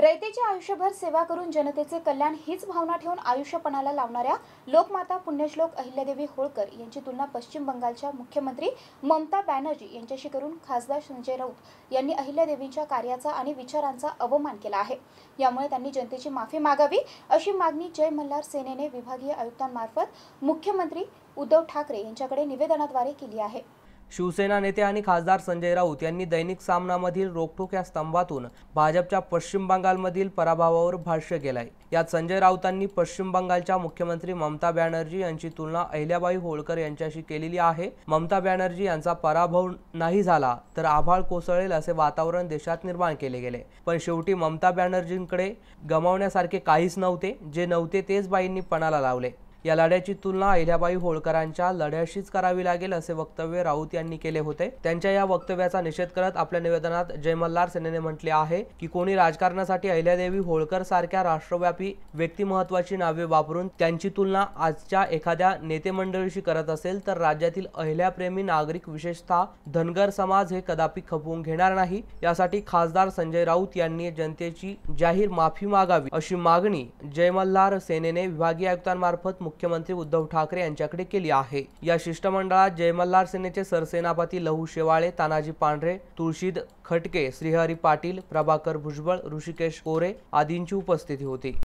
रयतेची आयुष्यभर सेवा करून जनतेचे कल्याण हीच भावना ठेवून आयुष्यपणाला लावणाऱ्या लोकमाता पुण्यश्लोक अहिल्यादेवी होळकर यांची तुलना पश्चिम बंगालच्या मुख्यमंत्री ममता बॅनर्जी यांच्याशी करून खासदार संजय राऊत यांनी अहिल्यादेवींच्या कार्याचा आणि विचारांचा अवमान केला आहे यामुळे त्यांनी जनतेची माफी मागावी अशी मागणी जय मल्हार सेनेने विभागीय आयुक्तांमार्फत मुख्यमंत्री उद्धव ठाकरे यांच्याकडे निवेदनाद्वारे केली आहे शिवसेना नेते आणि खासदार संजय राऊत यांनी दैनिक सामनामधील रोखोक या स्तंभातून भाजपच्या पश्चिम बंगालमधील पराभवावर भाष्य केलंय यात संजय राऊतांनी पश्चिम बंगालच्या मुख्यमंत्री ममता बॅनर्जी यांची तुलना अहिल्याबाई होळकर यांच्याशी केलेली आहे ममता बॅनर्जी यांचा पराभव नाही झाला तर आभाळ कोसळेल असे वातावरण देशात निर्माण केले गेले पण शेवटी ममता बॅनर्जींकडे गमावण्यासारखे काहीच नव्हते जे नव्हते तेच बाईंनी पणाला लावले या लढ्याची तुलना अहिल्याबाई होळकरांच्या लढ्याशीच करावी लागेल असे वक्तव्य राऊत यांनी केले होते त्यांच्या या वक्तव्याचा निषेध करत आपल्या निवेदनात जयमल्हार सेनेने म्हटले आहे की कोणी राजकारणासाठी अहिल्यादेवी होळकर सारख्या राष्ट्रव्यापी व्यक्तिमहत्वाची नावे वापरून त्यांची तुलना आजच्या एखाद्या नेते मंडळीशी करत असेल तर राज्यातील अहिल्याप्रेमी नागरिक विशेषतः धनगर समाज हे कदापि खपवून घेणार नाही यासाठी खासदार संजय राऊत यांनी जनतेची जाहीर माफी मागावी अशी मागणी मल्हार सेनेने विभागीय आयुक्तांमार्फत मुख्यमंत्री उद्धव ठाकरे यांच्याकडे केली आहे या शिष्टमंडळात जयमल्हार सेनेचे सरसेनापती लहू शेवाळे तानाजी पांढरे तुळशीद खटके श्रीहरी पाटील प्रभाकर भुजबळ ऋषिकेश कोरे आदींची उपस्थिती होती